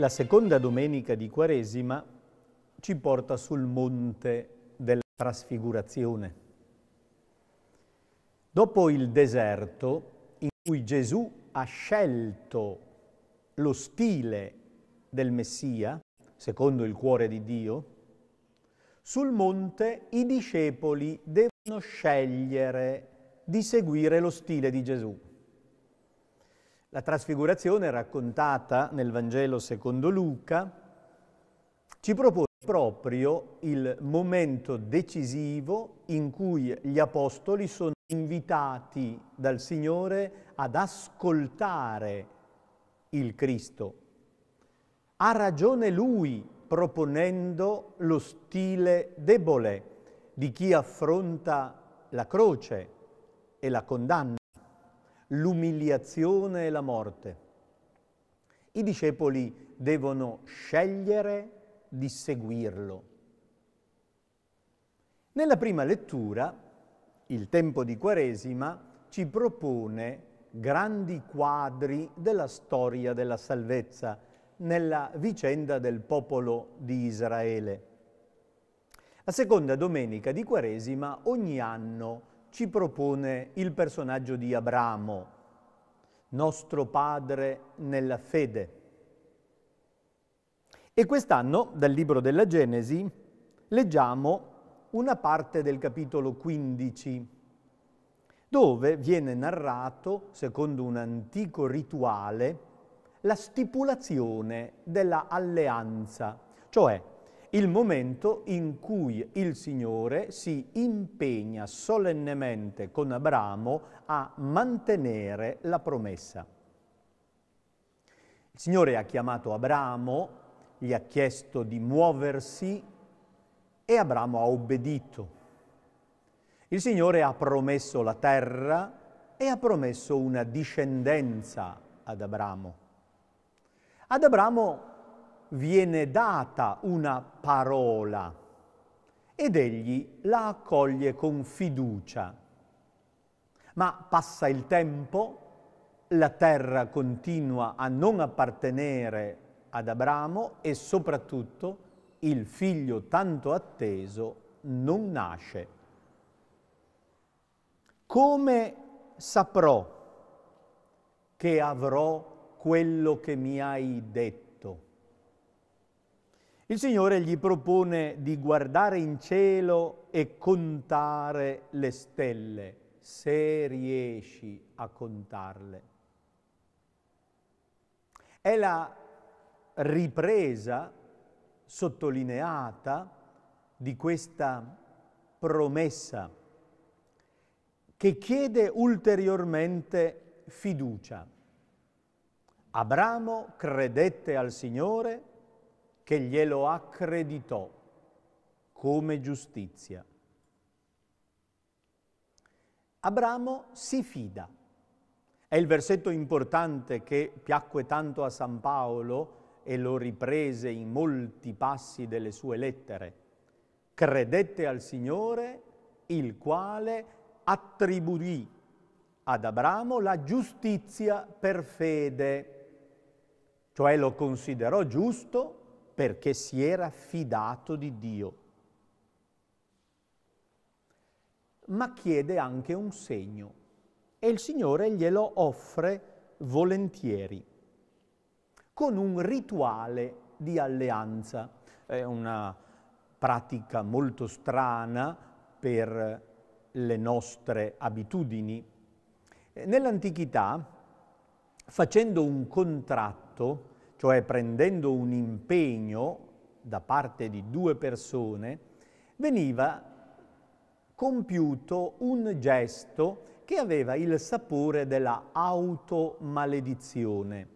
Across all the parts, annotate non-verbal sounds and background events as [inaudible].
La seconda domenica di Quaresima ci porta sul monte della trasfigurazione. Dopo il deserto in cui Gesù ha scelto lo stile del Messia, secondo il cuore di Dio, sul monte i discepoli devono scegliere di seguire lo stile di Gesù. La trasfigurazione raccontata nel Vangelo secondo Luca ci propone proprio il momento decisivo in cui gli apostoli sono invitati dal Signore ad ascoltare il Cristo. Ha ragione lui proponendo lo stile debole di chi affronta la croce e la condanna l'umiliazione e la morte. I discepoli devono scegliere di seguirlo. Nella prima lettura, il tempo di Quaresima ci propone grandi quadri della storia della salvezza nella vicenda del popolo di Israele. La seconda domenica di Quaresima ogni anno ci propone il personaggio di Abramo, nostro padre nella fede. E quest'anno, dal libro della Genesi, leggiamo una parte del capitolo 15, dove viene narrato, secondo un antico rituale, la stipulazione della alleanza, cioè il momento in cui il Signore si impegna solennemente con Abramo a mantenere la promessa. Il Signore ha chiamato Abramo, gli ha chiesto di muoversi e Abramo ha obbedito. Il Signore ha promesso la terra e ha promesso una discendenza ad Abramo. Ad Abramo viene data una parola ed egli la accoglie con fiducia. Ma passa il tempo, la terra continua a non appartenere ad Abramo e soprattutto il figlio tanto atteso non nasce. Come saprò che avrò quello che mi hai detto? Il Signore gli propone di guardare in cielo e contare le stelle, se riesci a contarle. È la ripresa sottolineata di questa promessa che chiede ulteriormente fiducia. Abramo credette al Signore che glielo accreditò come giustizia. Abramo si fida. È il versetto importante che piacque tanto a San Paolo e lo riprese in molti passi delle sue lettere. Credette al Signore, il quale attribuì ad Abramo la giustizia per fede, cioè lo considerò giusto perché si era fidato di Dio. Ma chiede anche un segno e il Signore glielo offre volentieri, con un rituale di alleanza. È una pratica molto strana per le nostre abitudini. Nell'antichità, facendo un contratto, cioè prendendo un impegno da parte di due persone, veniva compiuto un gesto che aveva il sapore della automaledizione.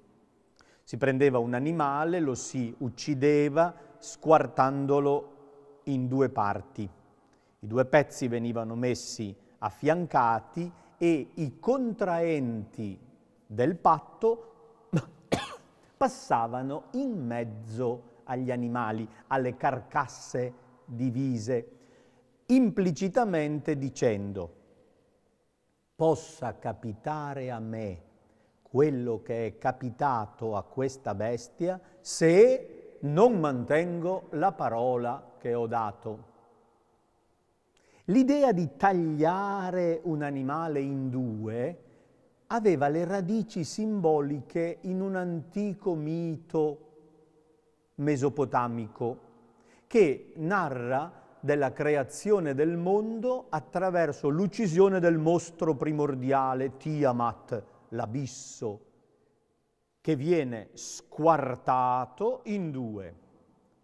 Si prendeva un animale, lo si uccideva squartandolo in due parti. I due pezzi venivano messi affiancati e i contraenti del patto passavano in mezzo agli animali, alle carcasse divise, implicitamente dicendo possa capitare a me quello che è capitato a questa bestia se non mantengo la parola che ho dato. L'idea di tagliare un animale in due aveva le radici simboliche in un antico mito mesopotamico che narra della creazione del mondo attraverso l'uccisione del mostro primordiale Tiamat, l'abisso, che viene squartato in due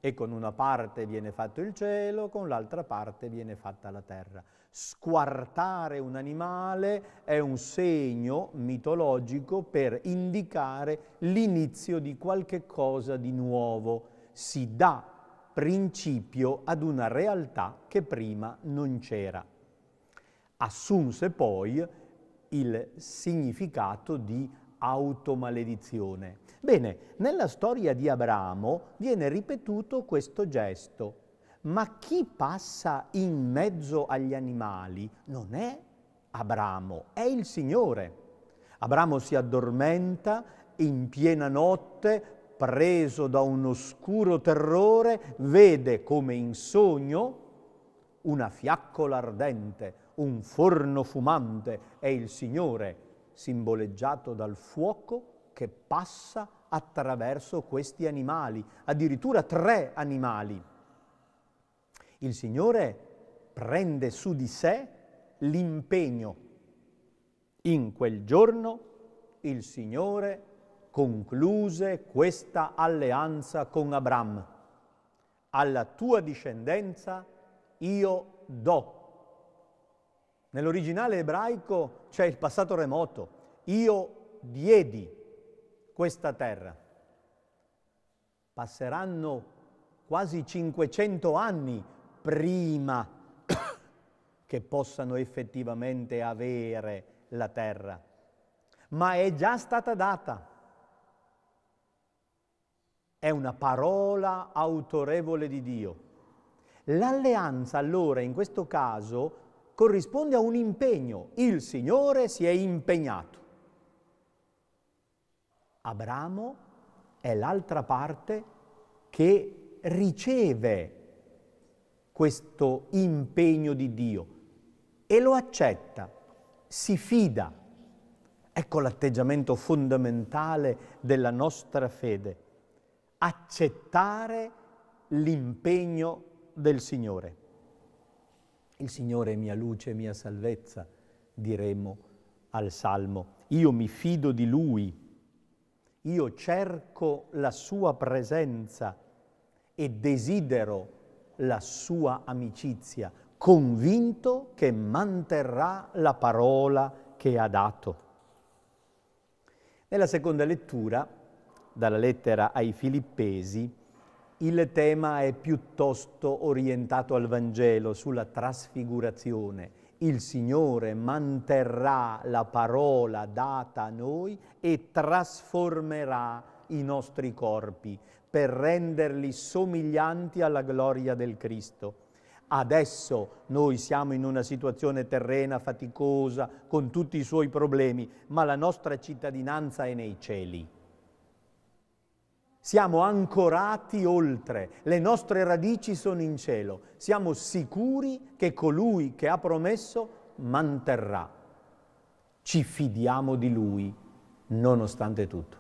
e con una parte viene fatto il cielo, con l'altra parte viene fatta la terra. Squartare un animale è un segno mitologico per indicare l'inizio di qualche cosa di nuovo. Si dà principio ad una realtà che prima non c'era. Assunse poi il significato di automaledizione. Bene, nella storia di Abramo viene ripetuto questo gesto ma chi passa in mezzo agli animali non è Abramo, è il Signore. Abramo si addormenta in piena notte, preso da un oscuro terrore, vede come in sogno una fiaccola ardente, un forno fumante, è il Signore, simboleggiato dal fuoco che passa attraverso questi animali, addirittura tre animali il Signore prende su di sé l'impegno. In quel giorno il Signore concluse questa alleanza con Abram. Alla tua discendenza io do. Nell'originale ebraico c'è il passato remoto. Io diedi questa terra. Passeranno quasi 500 anni prima [coughs] che possano effettivamente avere la terra, ma è già stata data. È una parola autorevole di Dio. L'alleanza allora in questo caso corrisponde a un impegno. Il Signore si è impegnato. Abramo è l'altra parte che riceve questo impegno di Dio e lo accetta, si fida. Ecco l'atteggiamento fondamentale della nostra fede, accettare l'impegno del Signore. Il Signore è mia luce, mia salvezza, diremo al Salmo. Io mi fido di Lui, io cerco la Sua presenza e desidero la sua amicizia, convinto che manterrà la parola che ha dato. Nella seconda lettura, dalla lettera ai Filippesi, il tema è piuttosto orientato al Vangelo, sulla trasfigurazione. Il Signore manterrà la parola data a noi e trasformerà la parola i nostri corpi per renderli somiglianti alla gloria del Cristo. Adesso noi siamo in una situazione terrena faticosa, con tutti i suoi problemi, ma la nostra cittadinanza è nei cieli. Siamo ancorati oltre, le nostre radici sono in cielo, siamo sicuri che colui che ha promesso manterrà. Ci fidiamo di lui, nonostante tutto.